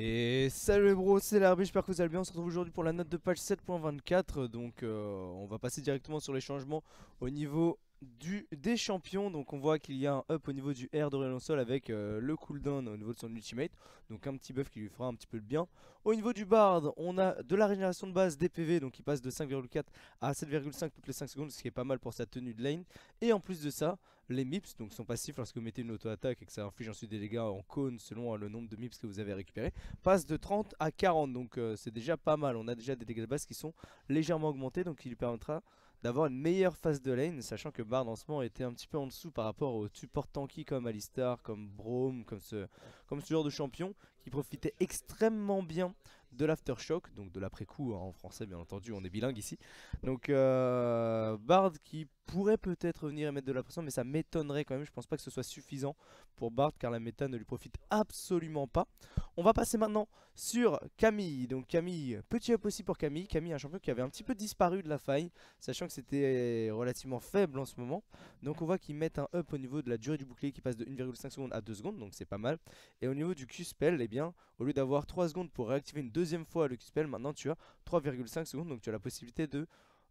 Et salut bro, c'est l'arbitre, j'espère que vous allez bien, on se retrouve aujourd'hui pour la note de patch 7.24 Donc euh, on va passer directement sur les changements au niveau du, des champions Donc on voit qu'il y a un up au niveau du R Réalon Sol avec euh, le cooldown au niveau de son ultimate Donc un petit buff qui lui fera un petit peu le bien Au niveau du Bard, on a de la régénération de base des PV Donc il passe de 5,4 à 7,5 toutes les 5 secondes, ce qui est pas mal pour sa tenue de lane Et en plus de ça, les MIPS, donc sont passifs lorsque vous mettez une auto-attaque et que ça inflige ensuite des dégâts en cône selon euh, le nombre de MIPS que vous avez récupéré, passe de 30 à 40, donc euh, c'est déjà pas mal, on a déjà des dégâts de base qui sont légèrement augmentés, donc qui lui permettra d'avoir une meilleure phase de lane, sachant que Bard en ce moment était un petit peu en dessous par rapport aux support tanky comme Alistar, comme Braum, comme ce, comme ce genre de champion qui profitait extrêmement bien de l'aftershock, donc de l'après-coup hein, en français bien entendu, on est bilingue ici. Donc euh, Bard qui pourrait peut-être venir et mettre de la pression, mais ça m'étonnerait quand même. Je pense pas que ce soit suffisant pour Bart, car la méta ne lui profite absolument pas. On va passer maintenant sur Camille. Donc Camille, petit up aussi pour Camille. Camille, un champion qui avait un petit peu disparu de la faille, sachant que c'était relativement faible en ce moment. Donc on voit qu'il met un up au niveau de la durée du bouclier qui passe de 1,5 secondes à 2 secondes, donc c'est pas mal. Et au niveau du Q-Spell, eh bien, au lieu d'avoir 3 secondes pour réactiver une deuxième fois le Q-Spell, maintenant tu as 3,5 secondes, donc tu as la possibilité de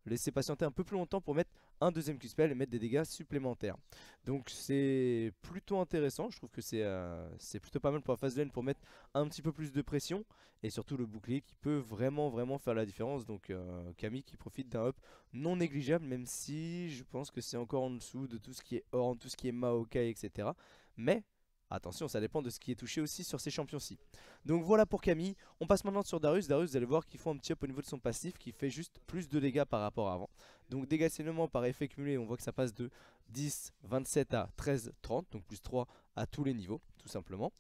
laisser patienter un peu plus longtemps pour mettre un deuxième Q-Spell et mettre des dégâts supplémentaires. Donc c'est plutôt intéressant, je trouve que c'est euh, plutôt pas mal pour la phase lane pour mettre un petit peu plus de pression et surtout le bouclier qui peut vraiment vraiment faire la différence. Donc euh, Camille qui profite d'un up non négligeable même si je pense que c'est encore en dessous de tout ce qui est Orn, tout ce qui est Maokai etc. Mais Attention, ça dépend de ce qui est touché aussi sur ces champions-ci. Donc voilà pour Camille. On passe maintenant sur Darus. Darus, vous allez voir qu'il font un petit up au niveau de son passif qui fait juste plus de dégâts par rapport à avant. Donc dégâts saignement par effet cumulé, on voit que ça passe de 10, 27 à 13, 30. Donc plus 3 à tous les niveaux, tout simplement.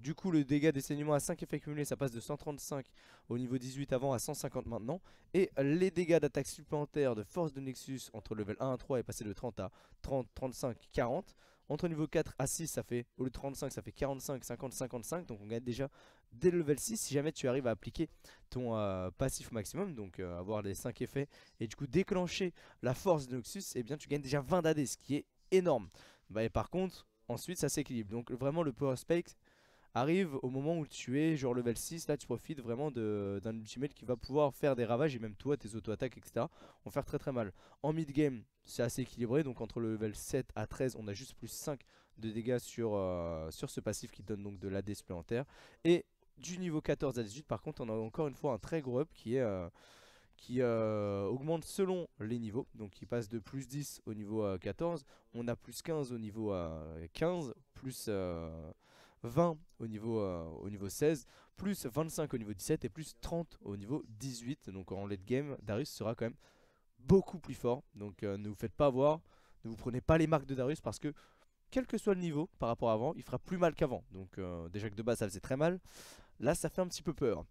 Du coup, le dégât des saignements à 5 effets cumulés, ça passe de 135 au niveau 18 avant à 150 maintenant. Et les dégâts d'attaque supplémentaire de force de Nexus entre level 1 à 3 est passé de 30 à 30, 35, 40. Entre niveau 4 à 6, ça fait, au lieu de 35, ça fait 45, 50, 55. Donc on gagne déjà dès le level 6 si jamais tu arrives à appliquer ton euh, passif passif maximum, donc euh, avoir les 5 effets. Et du coup déclencher la force de Nexus, et eh bien tu gagnes déjà 20 d'AD, ce qui est énorme. Bah, et par contre, ensuite ça s'équilibre. Donc vraiment le power spike arrive au moment où tu es genre level 6, là tu profites vraiment d'un ultimate qui va pouvoir faire des ravages et même toi tes auto-attaques etc vont faire très très mal. En mid-game c'est assez équilibré donc entre le level 7 à 13 on a juste plus 5 de dégâts euh, sur, ce passif qui donne donc de l'AD supplémentaire et du niveau 14 à 18 par contre on a encore une fois un très gros up qui est... Euh, qui euh, augmente selon les niveaux. Donc qui passe de plus 10 au niveau 14, on a plus 15 au niveau 15, plus 20 au niveau, euh, au niveau 16, plus 25 au niveau 17 et plus 30 au niveau 18. Donc en late game, Darius sera quand même beaucoup plus fort. Donc euh, ne vous faites pas voir, ne vous prenez pas les marques de Darius parce que quel que soit le niveau par rapport à avant, il fera plus mal qu'avant. Donc euh, déjà que de base ça faisait très mal, là ça fait un petit peu peur.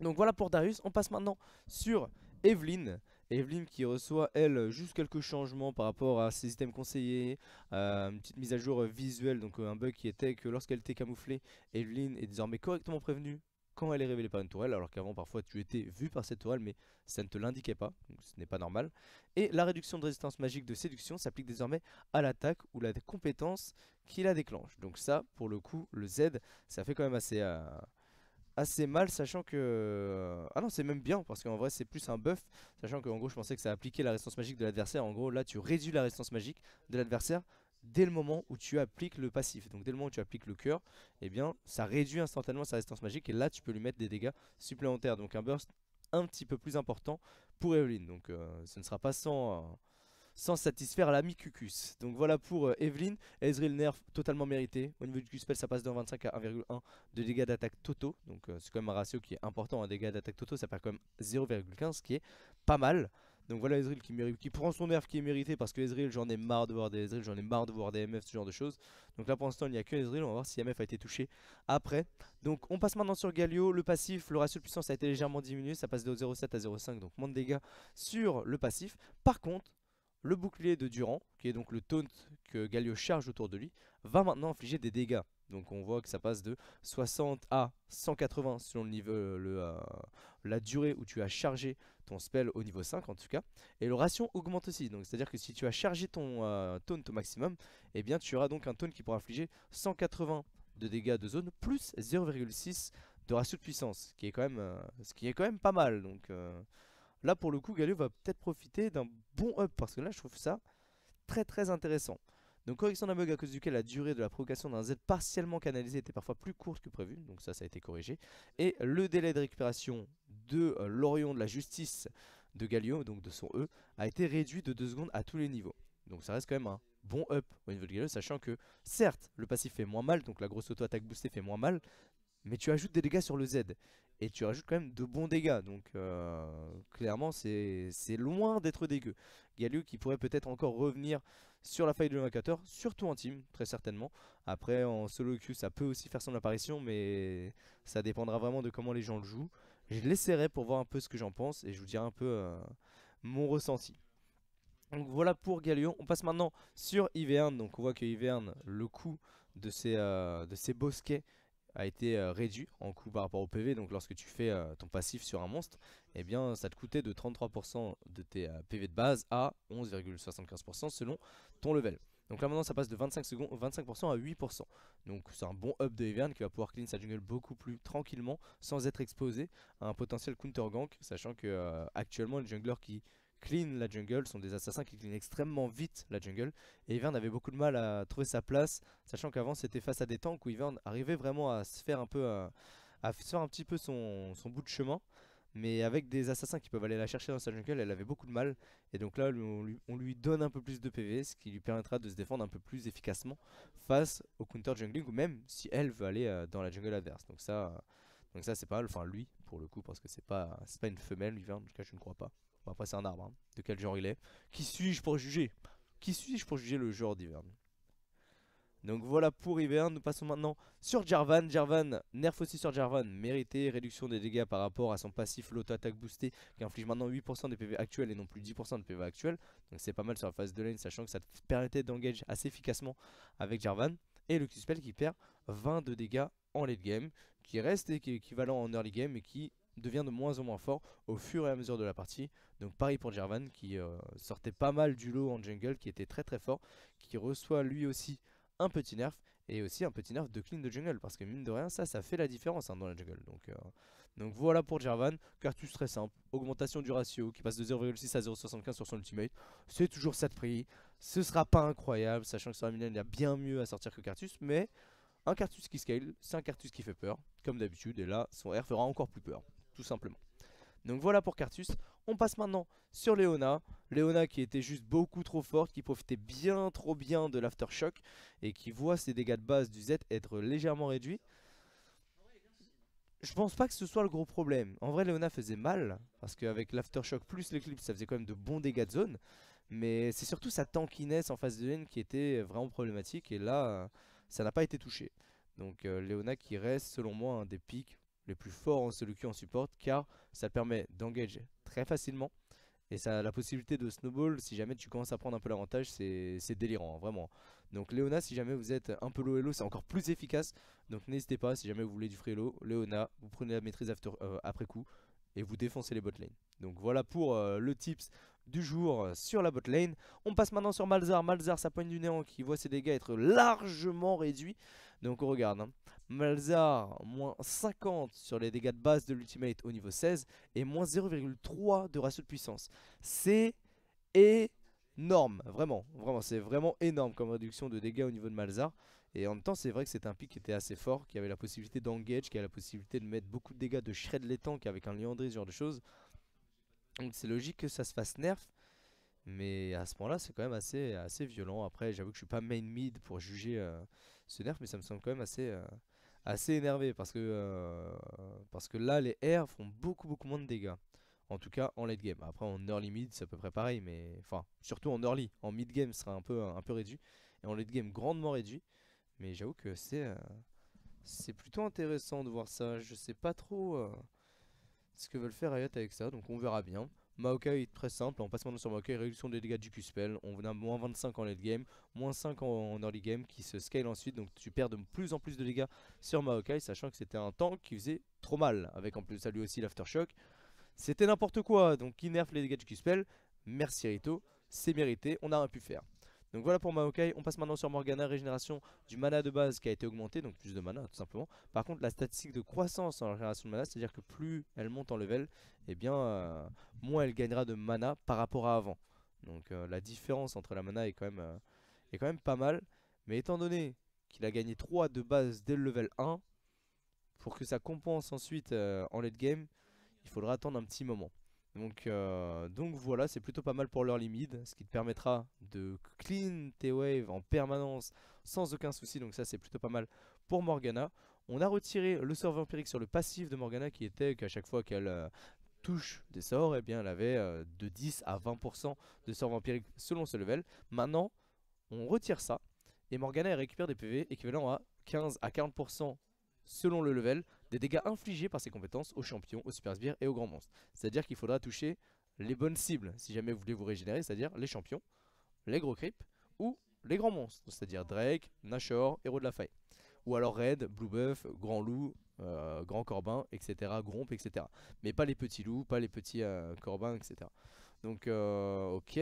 Donc voilà pour Darius, on passe maintenant sur Evelyn. Evelyn qui reçoit elle juste quelques changements par rapport à ses items conseillés, une petite mise à jour visuelle, donc euh, un bug qui était que lorsqu'elle était camouflée, Evelyn est désormais correctement prévenue quand elle est révélée par une tourelle, alors qu'avant parfois tu étais vu par cette tourelle, mais ça ne te l'indiquait pas, donc ce n'est pas normal. Et la réduction de résistance magique de séduction s'applique désormais à l'attaque ou la compétence qui la déclenche. Donc ça, pour le coup, le Z, ça fait quand même assez... Euh, assez mal, sachant que... Euh, ah non, c'est même bien, parce qu'en vrai, c'est plus un buff, sachant que en gros, je pensais que ça appliquait la résistance magique de l'adversaire. En gros, là, tu réduis la résistance magique de l'adversaire dès le moment où tu appliques le passif. Donc dès le moment où tu appliques le cœur, et eh bien, ça réduit instantanément sa résistance magique, et là, tu peux lui mettre des dégâts supplémentaires. Donc un burst un petit peu plus important pour Evelyn. Donc euh, ce ne sera pas sans... Euh, sans satisfaire l'ami Cucus. Donc voilà pour euh, Evelyn. Ezreal nerf totalement mérité. Au niveau du Q-Spell, ça passe de 25 à 1,1 de dégâts d'attaque totaux. Donc euh, c'est quand même un ratio qui est important. Un hein, dégâts d'attaque totaux, ça perd quand même 0,15, qui est pas mal. Donc voilà Ezreal qui, qui prend son nerf qui est mérité parce que Ezreal j'en ai marre de voir des Ezreal, j'en ai marre de voir des MF, ce genre de choses. Donc là pour l'instant il n'y a que Ezreal, on va voir si MF a été touché après. Donc on passe maintenant sur Galio, le passif, le ratio de puissance a été légèrement diminué, ça passe de 0,7 à 0,5 donc moins de dégâts sur le passif. Par contre le bouclier de Durand, qui est donc le taunt que Galio charge autour de lui, va maintenant infliger des dégâts. Donc on voit que ça passe de 60 à 180 selon le niveau, euh, euh, la durée où tu as chargé ton spell au niveau 5 en tout cas. Et le ratio augmente aussi, donc c'est-à-dire que si tu as chargé ton euh, taunt au maximum, eh bien tu auras donc un taunt qui pourra infliger 180 de dégâts de zone plus 0,6 de ratio de puissance, qui est quand même, ce qui est quand même pas mal. Donc Là, pour le coup, Galio va peut-être profiter d'un bon up, parce que là, je trouve ça très très intéressant. Donc correction d'un bug à cause duquel la durée de la provocation d'un Z partiellement canalisé était parfois plus courte que prévu, donc ça, ça a été corrigé. Et le délai de récupération de euh, l'Orion de la justice de Galio, donc de son E, a été réduit de 2 secondes à tous les niveaux. Donc ça reste quand même un bon up au niveau de Galio, sachant que certes, le passif fait moins mal, donc la grosse auto-attaque boostée fait moins mal, mais tu ajoutes des dégâts sur le Z et tu rajoutes quand même de bons dégâts. Donc euh, clairement c'est loin d'être dégueu. Galio qui pourrait peut-être encore revenir sur la faille de l'invocateur, surtout en team, très certainement. Après en solo queue ça peut aussi faire son apparition, mais ça dépendra vraiment de comment les gens le jouent. Je l'essaierai pour voir un peu ce que j'en pense et je vous dirai un peu euh, mon ressenti. Donc voilà pour Galio, On passe maintenant sur Ivern. Donc on voit que Ivern, le coup de ses, euh, de ses bosquets, a été euh, réduit en coût par rapport au PV. Donc lorsque tu fais euh, ton passif sur un monstre, et eh bien ça te coûtait de 33% de tes euh, PV de base à 11,75% selon ton level. Donc là maintenant ça passe de 25%, secondes, 25 à 8%. Donc c'est un bon up de Evern qui va pouvoir clean sa jungle beaucoup plus tranquillement sans être exposé à un potentiel counter gank. Sachant que actuellement le jungler qui clean la jungle, sont des assassins qui clean extrêmement vite la jungle. Et Ivern avait beaucoup de mal à trouver sa place, sachant qu'avant c'était face à des tanks où Ivern arrivait vraiment à se faire un peu, à, faire un petit peu son, son bout de chemin. Mais avec des assassins qui peuvent aller la chercher dans sa jungle, elle avait beaucoup de mal. Et donc là, on lui, on lui, donne un peu plus de PV, ce qui lui permettra de se défendre un peu plus efficacement face au counter jungling, ou même si elle veut aller euh, dans la jungle adverse. Donc ça, donc ça c'est pas mal. Enfin, lui, pour le coup, parce que c'est pas, pas une femelle, lui, en tout cas, je ne crois pas après, c'est un arbre. Hein, de quel genre il est Qui suis-je pour juger Qui suis-je pour juger le genre d'hiver donc voilà pour hiver nous passons maintenant sur Jarvan. Jarvan, nerf aussi sur Jarvan, mérité, réduction des dégâts par rapport à son passif l'auto-attaque boosté qui inflige maintenant 8% des PV actuels et non plus 10% de PV actuels. Donc c'est pas mal sur la phase de lane, sachant que ça te permettait d'engager assez efficacement avec Jarvan. Et le q qui perd 20 de dégâts en late game, qui reste et qui est équivalent en early game et qui devient de moins en moins fort au fur et à mesure de la partie. Donc pari pour Jervan qui euh, sortait pas mal du lot en jungle, qui était très très fort, qui reçoit lui aussi un petit nerf et aussi un petit nerf de clean de jungle parce que mine de rien ça ça fait la différence hein, dans la jungle donc, euh, donc voilà pour Jarvan cartus très simple augmentation du ratio qui passe de 0,6 à 0,75 sur son ultimate c'est toujours ça de prix ce sera pas incroyable sachant que sur la il y a bien mieux à sortir que cartus mais un cartus qui scale c'est un cartus qui fait peur comme d'habitude et là son air fera encore plus peur simplement. Donc voilà pour Cartus. On passe maintenant sur leona leona qui était juste beaucoup trop forte, qui profitait bien trop bien de l'aftershock et qui voit ses dégâts de base du Z être légèrement réduit Je pense pas que ce soit le gros problème. En vrai, leona faisait mal, parce qu'avec l'aftershock plus l'éclipse, ça faisait quand même de bons dégâts de zone. Mais c'est surtout sa tankiness en phase de n qui était vraiment problématique, et là, ça n'a pas été touché. Donc euh, leona qui reste, selon moi, un des pics le plus fort hein, en solo queue en support car ça permet d'engager très facilement et ça a la possibilité de snowball si jamais tu commences à prendre un peu l'avantage c'est délirant hein, vraiment donc Léona si jamais vous êtes un peu low elo c'est encore plus efficace donc n'hésitez pas si jamais vous voulez du free Léona vous prenez la maîtrise euh, après coup et vous défoncez les bot lane donc voilà pour euh, le tips du jour euh, sur la lane. On passe maintenant sur Malzar. Malzar, sa pointe du néant qui voit ses dégâts être largement réduits. Donc on regarde. Malzard hein. Malzar, moins 50 sur les dégâts de base de l'ultimate au niveau 16 et moins 0,3 de ratio de puissance. C'est énorme. Vraiment, vraiment, c'est vraiment énorme comme réduction de dégâts au niveau de Malzar. Et en même temps, c'est vrai que c'est un pic qui était assez fort, qui avait la possibilité d'engage, qui a la possibilité de mettre beaucoup de dégâts de shred les avec un liandry, ce genre de choses. Donc c'est logique que ça se fasse nerf. Mais à ce moment-là, c'est quand même assez, assez violent. Après, j'avoue que je suis pas main mid pour juger euh, ce nerf, mais ça me semble quand même assez, euh, assez énervé. Parce que, euh, parce que là, les R font beaucoup, beaucoup moins de dégâts. En tout cas, en late game. Après, en early mid, c'est à peu près pareil. mais Enfin, surtout en early. En mid game, sera un peu, un peu réduit. Et en late game, grandement réduit. Mais j'avoue que c'est c'est plutôt intéressant de voir ça. Je sais pas trop ce que veulent faire Riot avec ça, donc on verra bien. Maokai est très simple, on passe maintenant sur Maokai, réduction des dégâts du Q-Spell, on a moins 25 en late game, moins 5 en early game qui se scale ensuite, donc tu perds de plus en plus de dégâts sur Maokai, sachant que c'était un tank qui faisait trop mal, avec en plus ça lui aussi l'aftershock. C'était n'importe quoi, donc qui nerf les dégâts du Q-Spell, merci Rito, c'est mérité, on n'a rien pu faire. Donc voilà pour Maokai, on passe maintenant sur Morgana, régénération du mana de base qui a été augmenté, donc plus de mana tout simplement. Par contre la statistique de croissance en régénération de mana, c'est-à-dire que plus elle monte en level, eh bien euh, moins elle gagnera de mana par rapport à avant. Donc euh, la différence entre la mana est quand même, euh, est quand même pas mal, mais étant donné qu'il a gagné 3 de base dès le level 1, pour que ça compense ensuite en late game, il faudra attendre un petit moment. Donc, euh, donc voilà, c'est plutôt pas mal pour leur limite, ce qui te permettra de clean tes waves en permanence sans aucun souci. Donc ça c'est plutôt pas mal pour Morgana. On a retiré le sort vampirique sur le passif de Morgana qui était qu'à chaque fois qu'elle euh, touche des sorts, eh bien, elle avait euh, de 10 à 20% de sort vampirique selon ce level. Maintenant, on retire ça et Morgana récupère des PV équivalent à 15 à 40% selon le level des dégâts infligés par ses compétences aux champions, aux super sbires et aux grands monstres. C'est-à-dire qu'il faudra toucher les bonnes cibles si jamais vous voulez vous régénérer, c'est-à-dire les champions, les gros creeps ou les grands monstres, c'est-à-dire Drake, Nashor, Héros de la Faille. Ou alors Red, Blue Buff, Grand Loup, euh, Grand Corbin, etc., Gromp, etc. Mais pas les petits loups, pas les petits euh, Corbins, etc. Donc, euh, ok.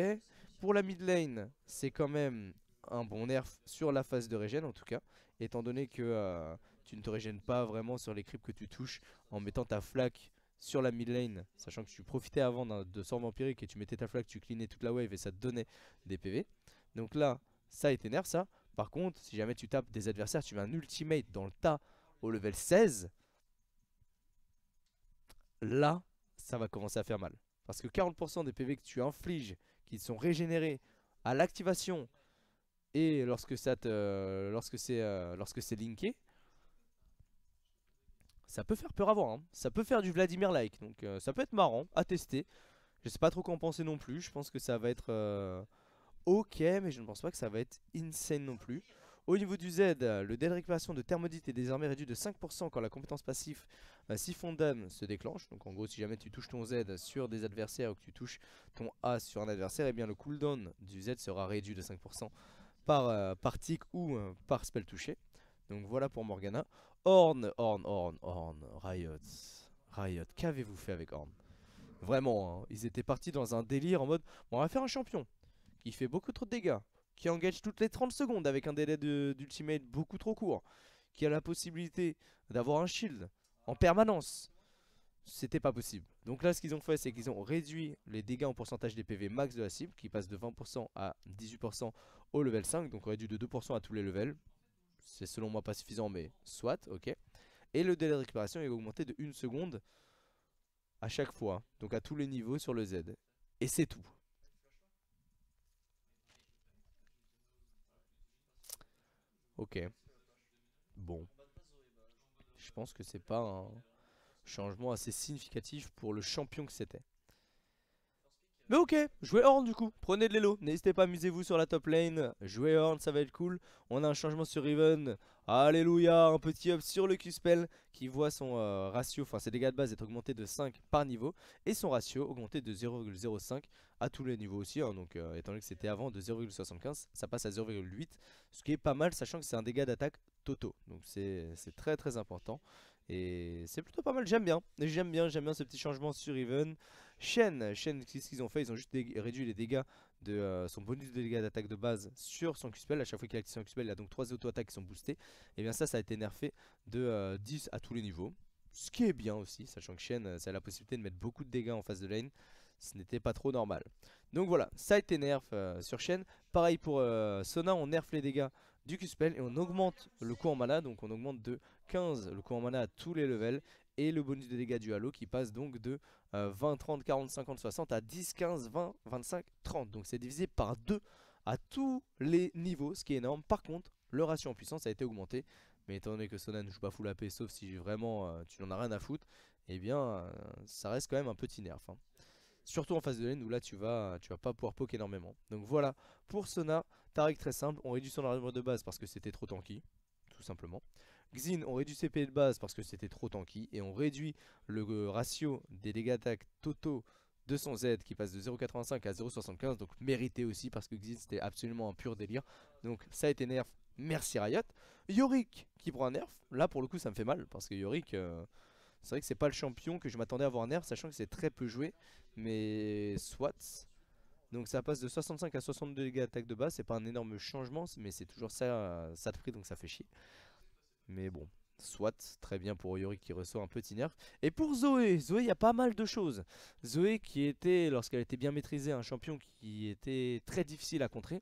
Pour la mid lane, c'est quand même un bon nerf sur la phase de régène en tout cas, étant donné que tu ne te régènes pas vraiment sur les creeps que tu touches en mettant ta flaque sur la mid lane, sachant que tu profitais avant de sort vampirique et tu mettais ta flaque, tu cleanais toute la wave et ça te donnait des PV. Donc là, ça est nerf ça. Par contre, si jamais tu tapes des adversaires, tu mets un ultimate dans le tas au level 16, là, ça va commencer à faire mal. Parce que 40% des PV que tu infliges, qui sont régénérés à l'activation et lorsque ça lorsque c'est, euh, lorsque c'est linké, ça peut faire peur à voir, hein. ça peut faire du Vladimir-like, donc euh, ça peut être marrant à tester. Je ne sais pas trop qu'en penser non plus, je pense que ça va être euh, ok, mais je ne pense pas que ça va être insane non plus. Au niveau du Z, le dé de récupération de thermodite est désormais réduit de 5% quand la compétence passive si euh, siphon d'âme se déclenche. Donc en gros, si jamais tu touches ton Z sur des adversaires ou que tu touches ton A sur un adversaire, et eh bien le cooldown du Z sera réduit de 5% par, tick ou par spell touché. Donc voilà pour Morgana. Horn, Horn, Horn, Horn, Riot, Riot, qu'avez-vous fait avec Horn Vraiment, hein, ils étaient partis dans un délire en mode on va faire un champion qui fait beaucoup trop de dégâts, qui engage toutes les 30 secondes avec un délai d'ultimate beaucoup trop court, qui a la possibilité d'avoir un shield en permanence. C'était pas possible. Donc là, ce qu'ils ont fait, c'est qu'ils ont réduit les dégâts en pourcentage des PV max de la cible, qui passe de 20% à 18% au level 5, donc réduit de 2% à tous les levels. C'est selon moi pas suffisant, mais soit, ok. Et le délai de récupération est augmenté de 1 seconde à chaque fois, hein. donc à tous les niveaux sur le Z. Et c'est tout. Ok. Bon. Je pense que c'est pas un changement assez significatif pour le champion que c'était. Mais ok, jouez Horn du coup, prenez de l'élo, n'hésitez pas, à amusez-vous sur la top lane, jouez Horn, ça va être cool. On a un changement sur Riven, alléluia, un petit up sur le Q-Spell qui voit son euh, ratio, enfin ses dégâts de base être augmenté de 5 par niveau et son ratio augmenté de 0,05 à tous les niveaux aussi, hein. donc euh, étant donné que c'était avant de 0,75, ça passe à 0,8, ce qui est pas mal sachant que c'est un dégât d'attaque totaux donc c'est très très important. Et c'est plutôt pas mal, j'aime bien. J'aime bien, j'aime bien ce petit changement sur Even. Shen, Shen qu'est-ce qu'ils ont fait Ils ont juste réduit les dégâts de euh, son bonus de dégâts d'attaque de base sur son Q-Spell. À chaque fois qu'il active son q il a donc 3 auto-attaques qui sont boostées. Et eh bien ça, ça a été nerfé de 10 euh, à tous les niveaux. Ce qui est bien aussi, sachant que Shen, euh, ça a la possibilité de mettre beaucoup de dégâts en face de lane. Ce n'était pas trop normal. Donc voilà, ça a été nerf sur Shen. Pareil pour Sona, on nerf les dégâts du Q-Spell et on augmente le coût en mana, donc on augmente de 15 le coût en mana à tous les levels et le bonus de dégâts du halo qui passe donc de 20, 30, 40, 50, 60 à 10, 15, 20, 25, 30. Donc c'est divisé par 2 à tous les niveaux, ce qui est énorme. Par contre, le ratio en puissance a été augmenté, mais étant donné que Sona ne joue pas full AP sauf si vraiment euh, tu n'en as rien à foutre, eh bien euh, ça reste quand même un petit nerf. Hein. Surtout en phase de lane où là tu vas, tu vas pas pouvoir poke énormément. Donc voilà, pour Sona, Taric très simple, on réduit son armure de base parce que c'était trop tanky, tout simplement. Xin, on réduit ses PV de base parce que c'était trop tanky. Et on réduit le euh, ratio des dégâts d'attaque totaux de son Z qui passe de 0,85 à 0,75. Donc mérité aussi parce que Xin c'était absolument un pur délire. Donc ça a été nerf, merci Riot. Yorick qui prend un nerf, là pour le coup ça me fait mal parce que Yorick... Euh, c'est vrai que c'est pas le champion que je m'attendais à voir nerf, sachant que c'est très peu joué. Mais soit. Donc ça passe de 65 à 62 dégâts d'attaque de base. C'est pas un énorme changement, mais c'est toujours ça, ça de prix, donc ça fait chier. Mais bon, soit. Très bien pour Yorick qui reçoit un petit nerf. Et pour Zoé, Zoé, il y a pas mal de choses. Zoé qui était, lorsqu'elle était bien maîtrisée, un champion qui était très difficile à contrer.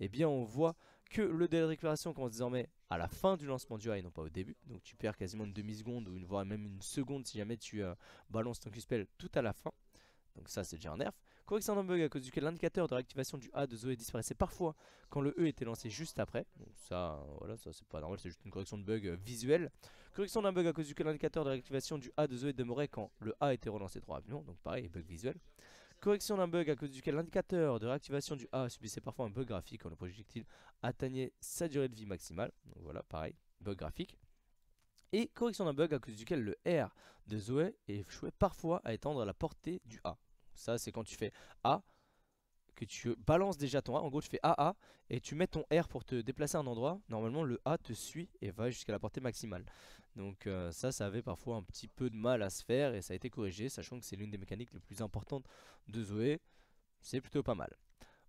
Eh bien, on voit que le délai de récupération commence désormais à la fin du lancement du A et non pas au début. Donc tu perds quasiment une demi-seconde ou une, voire même une seconde si jamais tu euh, balances ton Q-Spell tout à la fin. Donc ça c'est déjà un nerf. Correction d'un bug à cause duquel l'indicateur de réactivation du A de Zoé disparaissait parfois quand le E était lancé juste après. Donc ça, voilà, ça c'est pas normal, c'est juste une correction de bug euh, visuel Correction d'un bug à cause duquel l'indicateur de réactivation du A de Zoé demeurait quand le A était relancé trop avions Donc pareil, bug visuel. Correction d'un bug à cause duquel l'indicateur de réactivation du A subissait parfois un bug graphique quand le projectile atteignait sa durée de vie maximale. Donc voilà, pareil, bug graphique. Et correction d'un bug à cause duquel le R de Zoé échouait parfois à étendre la portée du A. Ça, c'est quand tu fais A, que tu balances déjà ton A. En gros, tu fais AA et tu mets ton R pour te déplacer à un endroit. Normalement, le A te suit et va jusqu'à la portée maximale. Donc euh, ça, ça avait parfois un petit peu de mal à se faire et ça a été corrigé, sachant que c'est l'une des mécaniques les plus importantes de Zoé. C'est plutôt pas mal.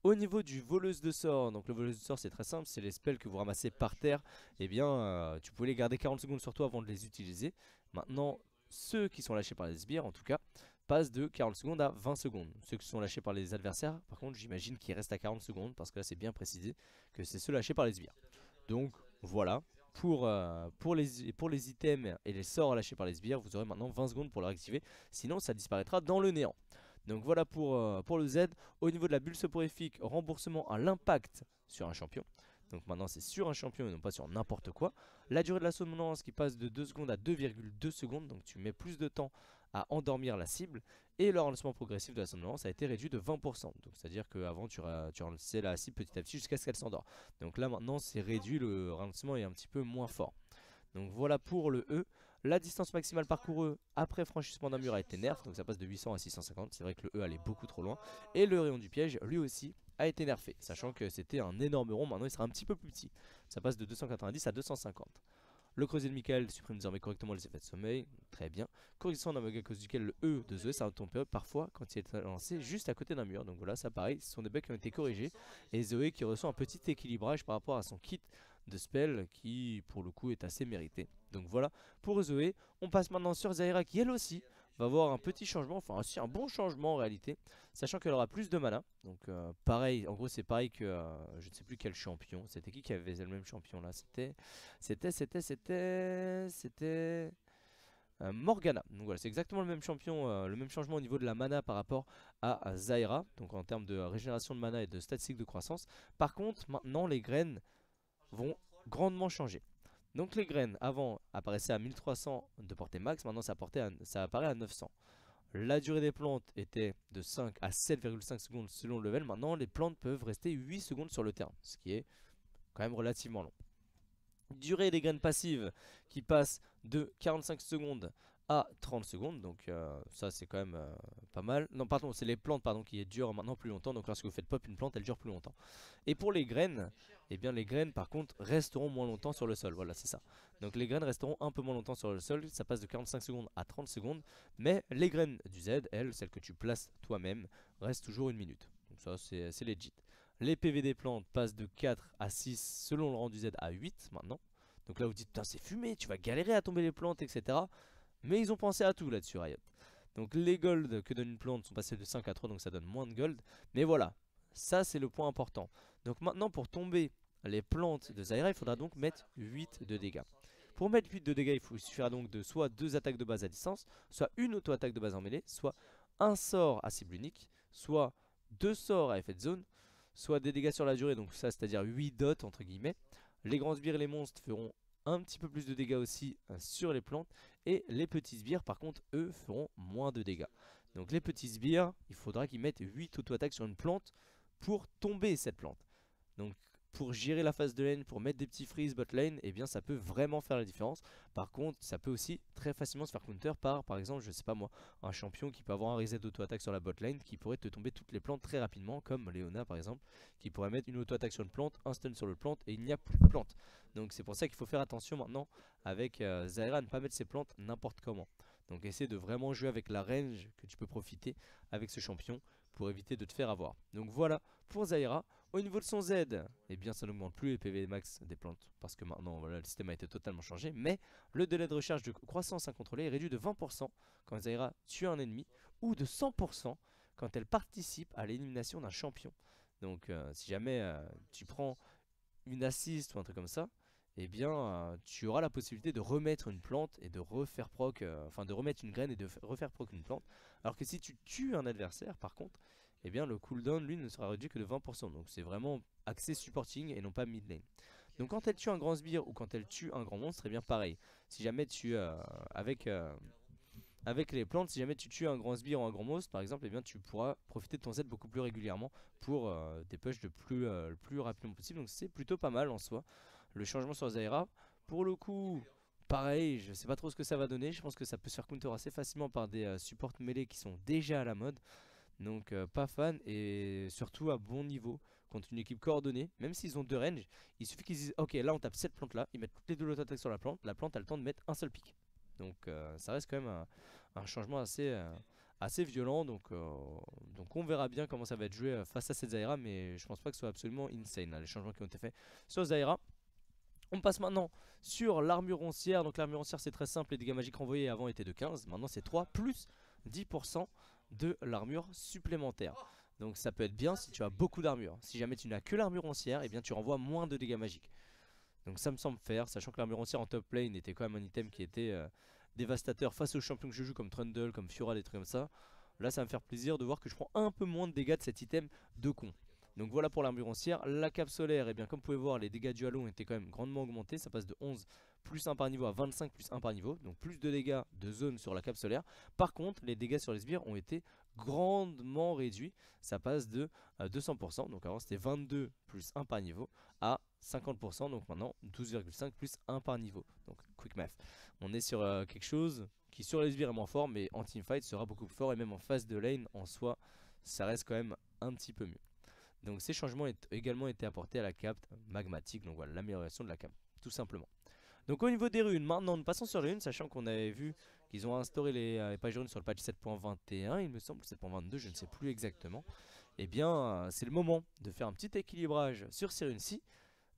Au niveau du voleuse de sort, donc le voleuse de sort c'est très simple, c'est les spells que vous ramassez par terre, et eh bien euh, tu pouvais les garder 40 secondes sur toi avant de les utiliser. Maintenant, ceux qui sont lâchés par les sbires en tout cas, passent de 40 secondes à 20 secondes. Ceux qui sont lâchés par les adversaires, par contre j'imagine qu'ils restent à 40 secondes, parce que là c'est bien précisé que c'est ceux lâchés par les sbires. Donc voilà, euh, pour, les, pour les items et les sorts lâchés par les sbires, vous aurez maintenant 20 secondes pour les activer, sinon ça disparaîtra dans le néant. Donc voilà pour, euh, pour le Z. Au niveau de la bulle soporifique, remboursement à l'impact sur un champion. Donc maintenant c'est sur un champion et non pas sur n'importe quoi. La durée de la somnolence qui passe de 2 secondes à 2,2 secondes. Donc tu mets plus de temps à endormir la cible et le ralentissement progressif de la somnolence a été réduit de 20%. Donc c'est-à-dire qu'avant tu, tu la cible petit à petit jusqu'à ce qu'elle s'endort. Donc là maintenant c'est réduit, le ralentissement est un petit peu moins fort. Donc voilà pour le E. La distance maximale parcourue après franchissement d'un mur a été nerf, donc ça passe de 800 à 650, c'est vrai que le E allait beaucoup trop loin. Et le rayon du piège, lui aussi, a été nerfé, sachant que c'était un énorme rond, maintenant il sera un petit peu plus petit. Ça passe de 290 à 250. Le creuset de Michael supprime désormais correctement les effets de sommeil, très bien, Correction d'un bug à cause duquel le E de Zoé s'est tombé parfois quand il est lancé juste à côté d'un mur. Donc voilà, ça pareil, ce sont des bugs qui ont été corrigés. Et Zoé qui reçoit un petit équilibrage par rapport à son kit de spell qui pour le coup est assez mérité. Donc voilà pour Zoé. On passe maintenant sur Zaira qui elle aussi va avoir un petit changement, enfin aussi un bon changement en réalité, sachant qu'elle aura plus de mana. Donc euh, pareil, en gros c'est pareil que euh, je ne sais plus quel champion. C'était qui qui avait le même champion là C'était, c'était, c'était, c'était, c'était euh, Morgana. Donc voilà, c'est exactement le même champion, le même changement au niveau de la mana par rapport à, à Zaira. Donc en termes de régénération de mana et de statistiques de croissance. Par contre, maintenant les graines vont grandement changer. Donc les graines, avant, apparaissaient à 1300 de portée max, maintenant ça, ça apparaît à 900. La durée des plantes était de 5 à 7,5 secondes selon le level. Maintenant, les plantes peuvent rester 8 secondes sur le terrain, ce qui est quand même relativement long. Durée des graines passives qui passe de 45 secondes à 30 secondes. Donc euh, ça c'est quand même euh, pas mal. Non pardon, c'est les plantes pardon qui durent maintenant plus longtemps. Donc lorsque vous faites pop une plante, elle dure plus longtemps. Et pour les graines, eh bien les graines par contre resteront moins longtemps sur le sol. Voilà, c'est ça. Donc les graines resteront un peu moins longtemps sur le sol, ça passe de 45 secondes à 30 secondes, mais les graines du Z, elles, celles que tu places toi-même, restent toujours une minute. Donc ça c'est legit. Les PV des plantes passent de 4 à 6 selon le rang du Z à 8 maintenant. Donc là vous dites putain c'est fumé, tu vas galérer à tomber les plantes, etc. Mais ils ont pensé à tout là-dessus, Riot. Donc les golds que donne une plante sont passés de 5 à 3, donc ça donne moins de gold. Mais voilà, ça c'est le point important. Donc maintenant pour tomber les plantes de Zyra, il faudra donc mettre 8 de dégâts. Pour mettre 8 de dégâts, il suffira donc de soit 2 attaques de base à distance, soit une auto-attaque de base en mêlée, soit un sort à cible unique, soit deux sorts à effet de zone, soit des dégâts sur la durée, donc ça c'est-à-dire 8 dots entre guillemets. Les grands sbires et les monstres feront un petit peu plus de dégâts aussi euh, sur les plantes. Et les petits sbires, par contre, eux, feront moins de dégâts. Donc les petits sbires, il faudra qu'ils mettent 8 auto-attaques sur une plante pour tomber cette plante. Donc pour gérer la phase de lane, pour mettre des petits freeze bot lane, et eh bien ça peut vraiment faire la différence. Par contre, ça peut aussi très facilement se faire counter par, par exemple, je sais pas moi, un champion qui peut avoir un reset dauto attaque sur la bot lane qui pourrait te tomber toutes les plantes très rapidement, comme Leona par exemple, qui pourrait mettre une auto-attaque sur une plante, un stun sur le plante, et il n'y a plus de plante. Donc c'est pour ça qu'il faut faire attention maintenant avec euh, à ne pas mettre ses plantes n'importe comment. Donc essaie de vraiment jouer avec la range que tu peux profiter avec ce champion pour éviter de te faire avoir. Donc voilà pour Zaira. Au niveau de son Z, eh bien ça n'augmente plus les PV max des plantes parce que maintenant voilà, le système a été totalement changé. Mais le délai de recharge de croissance incontrôlée est réduit de 20% quand Zaira tue un ennemi ou de 100% quand elle participe à l'élimination d'un champion. Donc euh, si jamais euh, tu prends une assiste ou un truc comme ça, eh bien euh, tu auras la possibilité de remettre une plante et de refaire proc, enfin de remettre une graine et de refaire proc une plante. Alors que si tu tues un adversaire par contre, et eh bien le cooldown lui ne sera réduit que de 20%. Donc c'est vraiment axé supporting et non pas mid lane. Donc quand elle tue un grand sbire ou quand elle tue un grand monstre, eh bien pareil. Si jamais tu euh, avec euh, avec les plantes, si jamais tu tues un grand sbire ou un grand monstre par exemple, eh bien tu pourras profiter de ton z beaucoup plus régulièrement pour euh, tes des le plus rapidement possible. Donc c'est plutôt pas mal en soi. Le changement sur Zaira, pour le coup, Pareil, je sais pas trop ce que ça va donner, je pense que ça peut se faire counter assez facilement par des supports mêlés qui sont déjà à la mode. Donc euh, pas fan et surtout à bon niveau contre une équipe coordonnée, même s'ils ont deux ranges, il suffit qu'ils disent ok là on tape cette plante là, ils mettent toutes les deux attaques sur la plante, la plante a le temps de mettre un seul pic. Donc euh, ça reste quand même un, changement assez, euh, assez violent, donc, donc on verra bien comment ça va être joué face à cette Zaira, mais je pense pas que ce soit absolument insane hein, les changements qui ont été faits sur Zaira. On passe maintenant sur l'armure oncière, donc l'armure oncière c'est très simple, les dégâts magiques renvoyés avant étaient de 15, maintenant c'est 3 plus 10% de l'armure supplémentaire. Donc ça peut être bien si tu as beaucoup d'armure. Si jamais tu n'as que l'armure ancière, et eh bien tu renvoies moins de dégâts magiques. Donc ça me semble faire, sachant que l'armure ancière en top lane était quand même un item qui était euh, dévastateur face aux champions que je joue comme Trundle, comme Fiora, des trucs comme ça. Là ça va me faire plaisir de voir que je prends un peu moins de dégâts de cet item de con. Donc voilà pour l'armurancière. La cape solaire, et eh bien comme vous pouvez voir, les dégâts du halo ont été quand même grandement augmentés. Ça passe de 11 plus 1 par niveau à 25 plus 1 par niveau. Donc plus de dégâts de zone sur la cape solaire. Par contre, les dégâts sur les sbires ont été grandement réduits. Ça passe de 200%. Euh, Donc avant c'était 22 plus 1 par niveau à 50%. Donc maintenant 12,5 plus 1 par niveau. Donc quick math. On est sur euh, quelque chose qui sur les sbires est moins fort mais en teamfight sera beaucoup plus fort et même en phase de lane en soi ça reste quand même un petit peu mieux. Donc ces changements ont également été apportés à la capte magmatique, donc voilà l'amélioration de la capte, tout simplement. Donc au niveau des runes, maintenant nous passons sur les runes, sachant qu'on avait vu qu'ils ont instauré les, euh, pages runes sur le patch 7.21, il me semble, 7.22, je ne sais plus exactement. Et eh bien c'est le moment de faire un petit équilibrage sur ces runes-ci.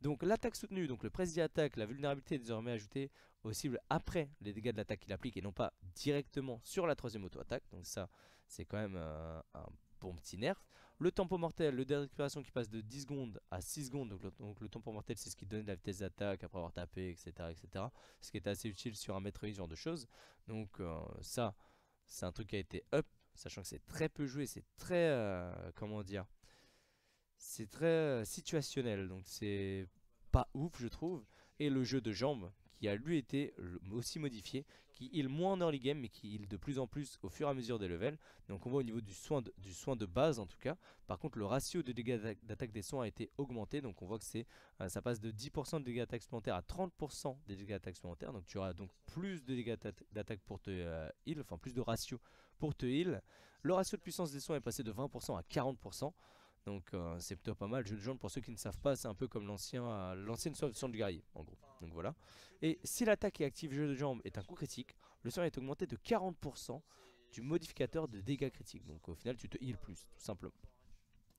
Donc l'attaque soutenue, donc le press d'attaque, la vulnérabilité est désormais ajoutée aux cibles après les dégâts de l'attaque qu'il applique et non pas directement sur la troisième auto-attaque. Donc ça c'est quand même euh, un bon petit nerf. Le tempo mortel, le délai récupération qui passe de 10 secondes à 6 secondes. Donc le, tempo mortel, c'est ce qui donne la vitesse d'attaque après avoir tapé, etc., etc. Ce qui est assez utile sur un maître ce genre de choses. Donc euh, ça, c'est un truc qui a été up, sachant que c'est très peu joué, c'est très... Euh, comment dire C'est très euh, situationnel, donc c'est pas ouf, je trouve. Et le jeu de jambes, qui a lui été aussi modifié, qui heal moins en early game mais qui heal de plus en plus au fur et à mesure des levels. Donc on voit au niveau du soin de, du soin de base en tout cas. Par contre le ratio de dégâts d'attaque des soins a été augmenté donc on voit que c'est euh, ça passe de 10% de dégâts d'attaque supplémentaires à 30% des dégâts d'attaque supplémentaires. Donc tu auras donc plus de dégâts d'attaque pour te euh, heal, enfin plus de ratio pour te heal. Le ratio de puissance des soins est passé de 20% à 40%. Donc euh, c'est plutôt pas mal. jeu de jambes, pour ceux qui ne savent pas, c'est un peu comme l'ancien, euh, l'ancienne solution du guerrier, en gros. Donc voilà. Et si l'attaque est active jeu de jambes est un coup critique, le soin est augmenté de 40% du modificateur de dégâts critiques. Donc au final, tu te heal plus, tout simplement.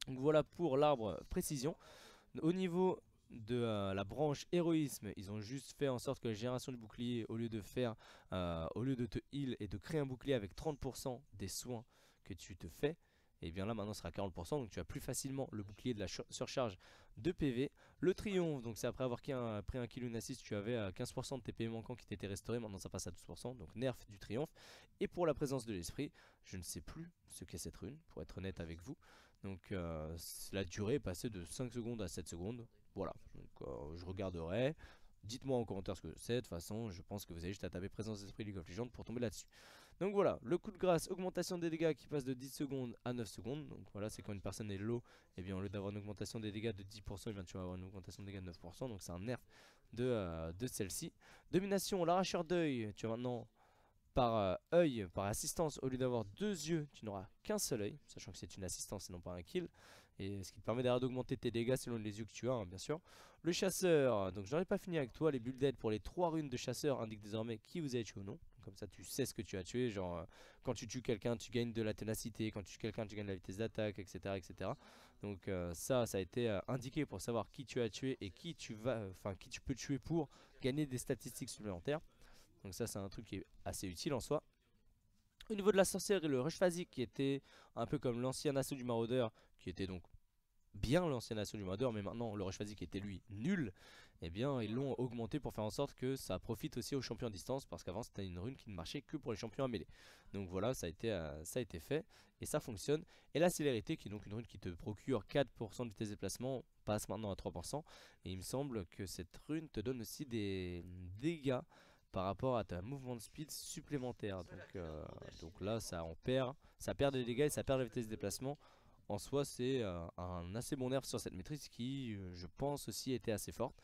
Donc voilà pour l'arbre précision. Au niveau de euh, la branche héroïsme, ils ont juste fait en sorte que la génération du bouclier, au lieu de faire, au lieu de te heal et de créer un bouclier avec 30% des soins que tu te fais, et bien là maintenant ce sera 40%, donc tu as plus facilement le bouclier de la surcharge de PV. Le triomphe, donc c'est après avoir pris un, kilo un une assist, tu avais 15% euh, de tes PV manquants qui t'étaient restaurés, maintenant ça passe à 12%, donc nerf du triomphe. Et pour la présence de l'esprit, je ne sais plus ce qu'est cette rune, pour être honnête avec vous. Donc euh, la durée est passée de 5 secondes à 7 secondes, voilà, donc euh, je regarderai. Dites-moi en commentaire ce que c'est, de toute façon je pense que vous avez juste à taper présence d'esprit du of Legends pour tomber là-dessus. Donc voilà, le coup de grâce, augmentation des dégâts qui passe de 10 secondes à 9 secondes. Donc voilà, c'est quand une personne est low, et eh bien au lieu d'avoir une augmentation des dégâts de 10%, eh bien tu vas avoir une augmentation des dégâts de 9%. Donc c'est un nerf de, euh, de celle-ci. Domination, l'arracheur d'œil, tu as maintenant par euh, œil, par assistance, au lieu d'avoir deux yeux, tu n'auras qu'un seul œil, sachant que c'est une assistance et non pas un kill, et ce qui te permet d'ailleurs d'augmenter tes dégâts selon les yeux que tu as, hein, bien sûr. Le chasseur, donc j'en ai pas fini avec toi, les bulles d'aide pour les trois runes de chasseur indiquent désormais qui vous êtes tué ou non, comme ça tu sais ce que tu as tué. Genre, euh, quand tu tues quelqu'un, tu gagnes de la ténacité, quand tu tues quelqu'un, tu gagnes de la vitesse d'attaque, etc., etc. Donc euh, ça, ça a été euh, indiqué pour savoir qui tu as tué et qui tu vas, enfin qui tu peux tuer pour gagner des statistiques supplémentaires. Donc ça, c'est un truc qui est assez utile en soi. Au niveau de la sorcière et le rush phasique qui était un peu comme l'ancien assaut du maraudeur qui était donc bien l'ancien assaut du maraudeur mais maintenant le rush phasique était lui nul eh bien ils l'ont augmenté pour faire en sorte que ça profite aussi aux champions à distance parce qu'avant c'était une rune qui ne marchait que pour les champions à mêlée. Donc voilà, ça a été, euh, ça a été fait et ça fonctionne. Et la célérité qui est donc une rune qui te procure 4% de vitesse de déplacement passe maintenant à 3% et il me semble que cette rune te donne aussi des dégâts par rapport à ta mouvement de speed supplémentaire donc, euh, là ça en perd ça perd des dégâts et ça perd la vitesse de déplacement en soi c'est euh, un assez bon nerf sur cette maîtrise qui je pense aussi était assez forte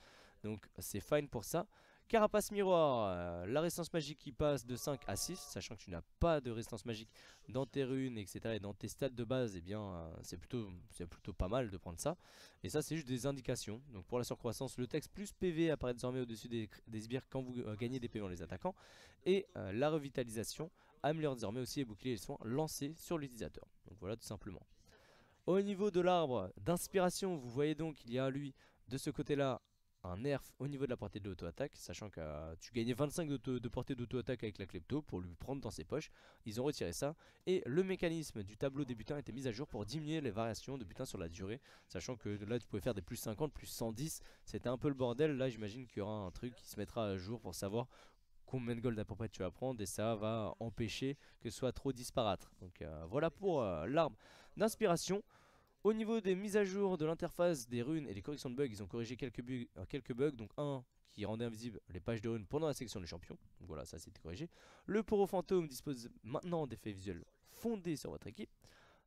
donc c'est fine pour ça. Carapace miroir, euh, la résistance magique qui passe de 5 à 6, sachant que tu n'as pas de résistance magique dans tes runes, etc. Et dans tes stats de base, eh bien euh, c'est plutôt, plutôt pas mal de prendre ça. Et ça c'est juste des indications. Donc pour la surcroissance, le texte plus PV apparaît désormais au-dessus des, sbires quand vous euh, gagnez des PV en les attaquant. Et la revitalisation améliore désormais aussi les boucliers et les soins lancés sur l'utilisateur. Donc voilà tout simplement. Au niveau de l'arbre d'inspiration, vous voyez donc qu'il y a lui de ce côté-là un nerf au niveau de la portée de lauto attaque sachant que euh, tu gagnais 25 de, portée d'auto-attaque avec la Klepto pour lui prendre dans ses poches. Ils ont retiré ça, et le mécanisme du tableau des butins a été mis à jour pour diminuer les variations de butins sur la durée, sachant que là tu pouvais faire des plus 50, plus 110, c'était un peu le bordel, là j'imagine qu'il y aura un truc qui se mettra à jour pour savoir combien de gold à peu près tu vas prendre et ça va empêcher que ce soit trop disparaître Donc euh, voilà pour euh, l'arme d'inspiration. Au niveau des mises à jour de l'interface des runes et des corrections de bugs, ils ont corrigé quelques, bugs, euh, Donc un qui rendait invisible les pages de runes pendant la sélection des champions. voilà, ça c'était corrigé. Le Poro Fantôme dispose maintenant d'effets visuels fondés sur votre équipe.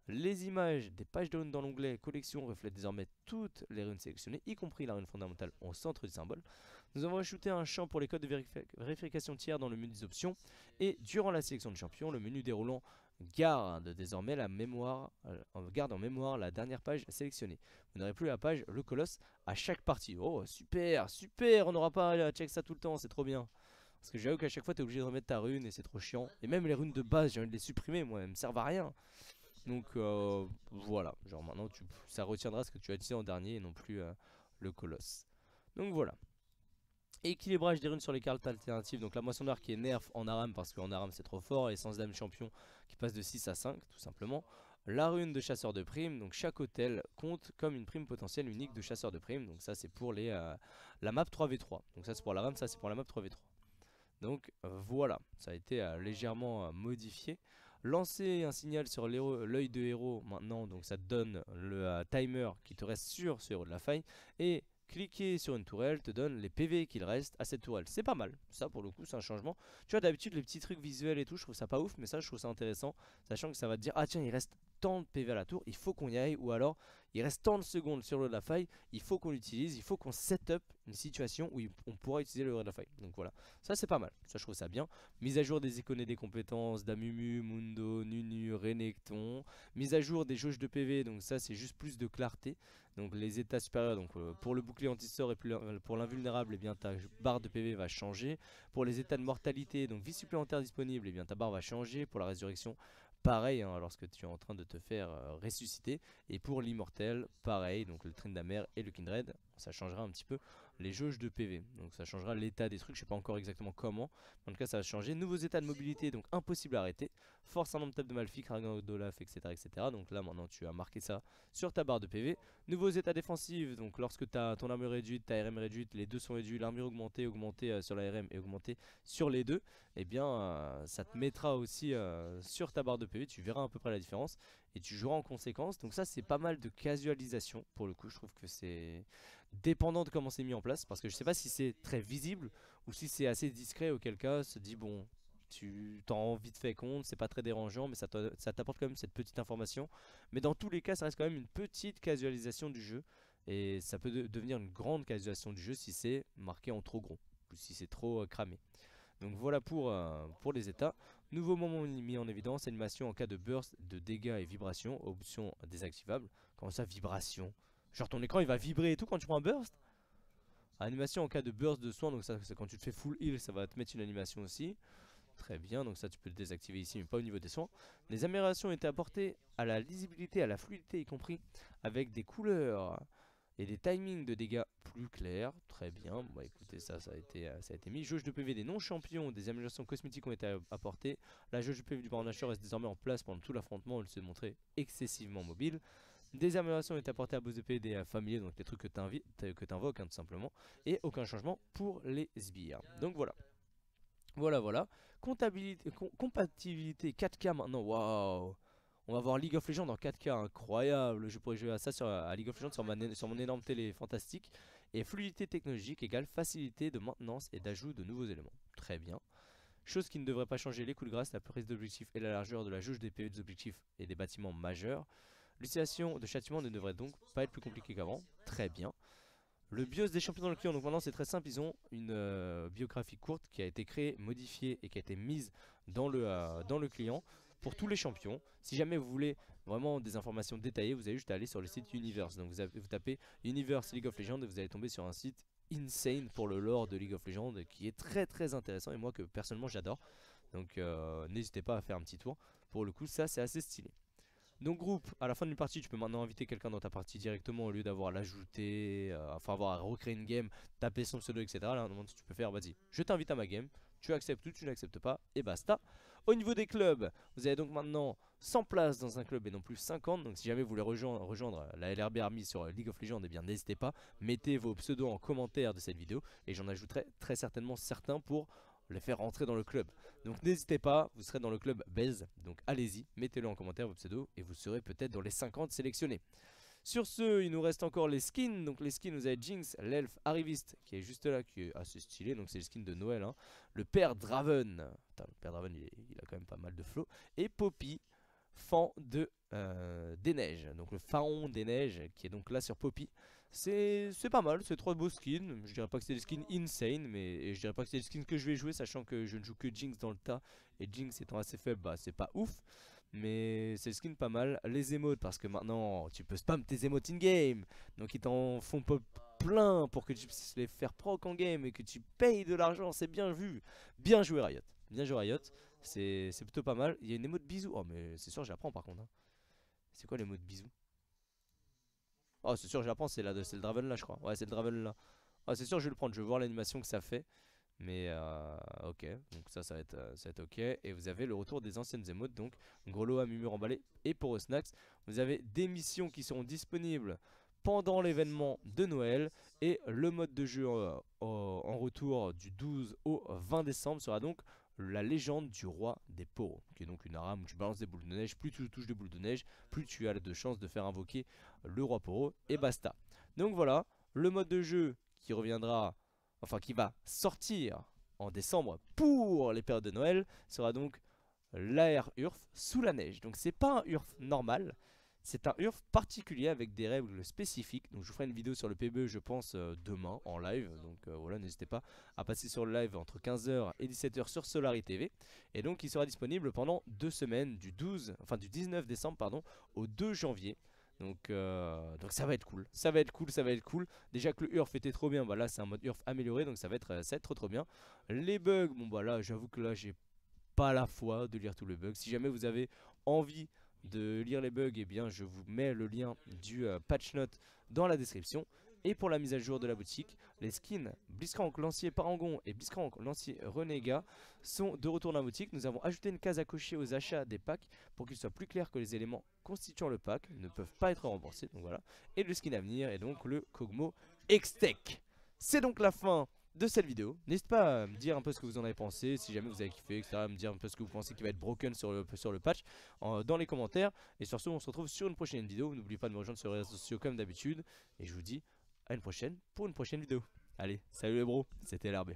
Les images des pages de runes dans l'onglet collection reflètent désormais toutes les runes sélectionnées, y compris la rune fondamentale au centre du symbole. Nous avons ajouté un champ pour les codes de vérification tiers dans le menu des options et durant la sélection de champions, le menu déroulant garde désormais la mémoire, euh, garde en mémoire la dernière page sélectionnée. Vous n'aurez plus la page Le Colosse à chaque partie. Oh super, super, on n'aura pas à euh, check ça tout le temps, c'est trop bien. Parce que j'avoue qu'à chaque fois t'es obligé de remettre ta rune et c'est trop chiant. Et même les runes de base, j'ai envie de les supprimer moi, elles me servent à rien. Donc euh, voilà, genre maintenant tu, ça retiendra ce que tu as dit en dernier et non plus euh, le colosse. Donc voilà. Équilibrage des runes sur les cartes alternatives. Donc la moisson qui est nerf en aram parce qu'en aram c'est trop fort. et sans dame champion qui passe de 6 à 5 tout simplement. La rune de chasseur de primes, donc chaque hôtel compte comme une prime potentielle unique de chasseur de primes. Donc ça c'est pour les, euh, la map 3v3. Donc ça c'est pour la rune, ça c'est pour la map 3v3. Donc euh, voilà, ça a été euh, légèrement modifié. Lancer un signal sur l'œil de héros maintenant, donc ça te donne le timer qui te reste sur ce héros de la faille. Et cliquer sur une tourelle te donne les PV qu'il reste à cette tourelle. C'est pas mal, ça pour le coup c'est un changement. Tu vois d'habitude les petits trucs visuels et tout, je trouve ça pas ouf, mais ça je trouve ça intéressant, sachant que ça va te dire ah tiens il reste tant de PV à la tour, il faut qu'on y aille, ou alors il reste tant de secondes sur le de la faille, il faut qu'on l'utilise, il faut qu'on set up une situation où on pourra utiliser le de la faille. Donc voilà, ça c'est pas mal, ça je trouve ça bien. Mise à jour des icônes et des compétences, Damumu, Mundo, Nunu, Renekton, mise à jour des jauges de PV, donc ça c'est juste plus de clarté. Donc les états supérieurs, donc euh, pour le bouclier anti-sort et euh, pour l'invulnérable, et eh bien ta barre de PV va changer. Pour les états de mortalité, donc vie supplémentaire disponible, et eh bien ta barre va changer. Pour la résurrection, pareil, hein, lorsque tu es en train de te faire euh, ressusciter. Et pour l'immortel, pareil, donc le train Trindamer et le Kindred, ça changera un petit peu les jauges de PV. Donc ça changera l'état des trucs, je sais pas encore exactement comment. En tout cas, ça va changer. Nouveaux états de mobilité, donc impossible à arrêter. Force un nombre de Malfi, Kragan Dolaf, etc., etc. Donc là, maintenant, tu as marqué ça sur ta barre de PV. Nouveaux états défensifs, donc lorsque tu as ton armure réduite, ta RM réduite, les deux sont réduits, l'armure augmentée, augmentée euh, sur la RM et augmentée sur les deux, et eh bien, euh, ça te mettra aussi euh, sur ta barre de PV. Tu verras à peu près la différence et tu joueras en conséquence. Donc ça, c'est pas mal de casualisation pour le coup. Je trouve que c'est dépendant de comment c'est mis en place, parce que je sais pas si c'est très visible ou si c'est assez discret, auquel cas se dit bon, tu t'en vite fait compte, c'est pas très dérangeant, mais ça t'apporte quand même cette petite information. Mais dans tous les cas, ça reste quand même une petite casualisation du jeu, et ça peut devenir une grande casualisation du jeu si c'est marqué en trop gros, ou si c'est trop euh, cramé. Donc voilà pour, euh, pour les états. Nouveau moment mis en évidence, animation en cas de burst, de dégâts et vibrations, option désactivable. Comment ça, vibration Genre ton écran il va vibrer et tout quand tu prends un burst Animation en cas de burst de soin, donc ça c'est quand tu te fais full heal, ça va te mettre une animation aussi. Très bien, donc ça tu peux le désactiver ici, mais pas au niveau des soins. Les améliorations ont été apportées à la lisibilité, à la fluidité y compris, avec des couleurs et des timings de dégâts plus clairs. Très bien, bon bah, écoutez, ça, ça a été, euh, ça a été mis. Jauge de PV des non-champions, des améliorations cosmétiques ont été apportées. La jauge de PV du Baron reste désormais en place pendant tout l'affrontement, elle s'est montrée excessivement mobile. Des améliorations est apportées à boss de des euh, familiers, donc les trucs que tu invoques hein, tout simplement. Et aucun changement pour les sbires. Donc voilà. Voilà, voilà. compatibilité 4K maintenant. Waouh On va voir League of Legends en 4K. Incroyable Je pourrais jouer à ça sur, à League of Legends sur, mon énorme télé. Fantastique. Et fluidité technologique égale facilité de maintenance et d'ajout de nouveaux éléments. Très bien. Chose qui ne devrait pas changer les coups de grâce, la prise d'objectifs et la largeur de la jauge des PV e, des objectifs et des bâtiments majeurs. L'utilisation de châtiment ne devrait donc pas être plus compliquée qu'avant. Très bien. Le BIOS des champions dans le client, donc maintenant c'est très simple, ils ont une euh, biographie courte qui a été créée, modifiée et qui a été mise dans le, euh, dans le client pour tous les champions. Si jamais vous voulez vraiment des informations détaillées, vous avez juste à aller sur le site Universe. Donc vous, tapez Universe League of Legends et vous allez tomber sur un site insane pour le lore de League of Legends qui est très très intéressant et moi que personnellement j'adore. Donc euh, n'hésitez pas à faire un petit tour. Pour le coup ça c'est assez stylé. Donc groupe, à la fin d'une partie, tu peux maintenant inviter quelqu'un dans ta partie directement au lieu d'avoir à l'ajouter, euh, enfin avoir à recréer une game, taper son pseudo, etc. Là, moment, tu peux faire, vas-y, je t'invite à ma game, tu acceptes ou tu n'acceptes pas, et basta. Au niveau des clubs, vous avez donc maintenant 100 places dans un club et non plus 50. Donc si jamais vous voulez rejoindre, la LRB Army sur League of Legends, eh bien n'hésitez pas, mettez vos pseudos en commentaire de cette vidéo et j'en ajouterai très certainement certains pour les faire rentrer dans le club. Donc n'hésitez pas, vous serez dans le club Baise. Donc allez-y, mettez-le en commentaire vos pseudos et vous serez peut-être dans les 50 sélectionnés. Sur ce, il nous reste encore les skins. Donc les skins, vous avez Jinx, l'elfe arriviste, qui est juste là, qui est assez stylé. Donc c'est le skin de Noël. Hein. Le père Draven. le père Draven, il, a quand même pas mal de flow. Et Poppy, fan de, euh, des neiges. Donc le pharaon des neiges, qui est donc là sur Poppy. C'est pas mal, c'est trois beaux skins. Je dirais pas que c'est des skins insane, mais je dirais pas que c'est des skins que je vais jouer, sachant que je ne joue que Jinx dans le tas. Et Jinx étant assez faible, bah c'est pas ouf. Mais c'est des skins pas mal. Les émotes, parce que maintenant tu peux spam tes émotes in-game. Donc ils t'en font pop plein pour que tu puisses les faire proc en game et que tu payes de l'argent. C'est bien vu. Bien joué Riot. Bien joué Riot. C'est plutôt pas mal. Il y a une émote bisou. Oh mais c'est sûr, j'apprends par contre. Hein. C'est quoi l'émote bisou Oh, c'est sûr, je la prends, c'est le Draven là, je crois. Ouais, c'est le Draven là. Oh, c'est sûr, je vais le prendre, je vais voir l'animation que ça fait. Mais euh, ok, donc ça, ça va, être, euh, ça ok. Et vous avez le retour des anciennes émotes, donc Grolo à Mimur emballé. Et pour snacks vous avez des missions qui seront disponibles pendant l'événement de Noël et le mode de jeu euh, en retour du 12 au 20 décembre sera donc la légende du roi des poros, qui est donc une arame où tu balances des boules de neige, plus tu touches des boules de neige, plus tu as de chances de faire invoquer le roi poro, et basta. Donc voilà, le mode de jeu qui reviendra, enfin qui va sortir en décembre pour les périodes de Noël, sera donc l'air URF sous la neige. Donc c'est pas un URF normal, c'est un URF particulier avec des règles spécifiques. Donc je vous ferai une vidéo sur le PBE je pense euh, demain en live. Donc euh, voilà, n'hésitez pas à passer sur le live entre 15h et 17h sur Solarity TV. Et donc il sera disponible pendant deux semaines du 12, enfin du 19 décembre pardon, au 2 janvier. Donc, euh, donc ça va être cool, ça va être cool, ça va être cool. Déjà que le URF était trop bien, Voilà, bah là c'est un mode URF amélioré, donc ça va être, ça être trop trop bien. Les bugs, bon bah là j'avoue que là j'ai pas la foi de lire tous les bugs. Si jamais vous avez envie de lire les bugs, eh bien, je vous mets le lien du euh, patch note dans la description. Et pour la mise à jour de la boutique, les skins Blitzcrank Lancier Parangon et Blitzcrank Lancier Renega sont de retour dans la boutique. Nous avons ajouté une case à cocher aux achats des packs pour qu'il soit plus clair que les éléments constituant le pack ne peuvent pas être remboursés. Donc voilà. Et le skin à venir est donc le Kogmo Extech. C'est donc la fin de cette vidéo. N'hésitez pas à me dire un peu ce que vous en avez pensé, si jamais vous avez kiffé, etc. À me dire un peu ce que vous pensez qui va être broken sur le, sur le patch dans les commentaires. Et sur ce, on se retrouve sur une prochaine vidéo. N'oubliez pas de me rejoindre sur les réseaux sociaux comme d'habitude. Et je vous dis à une prochaine pour une prochaine vidéo. Allez, salut les bros, c'était LRB.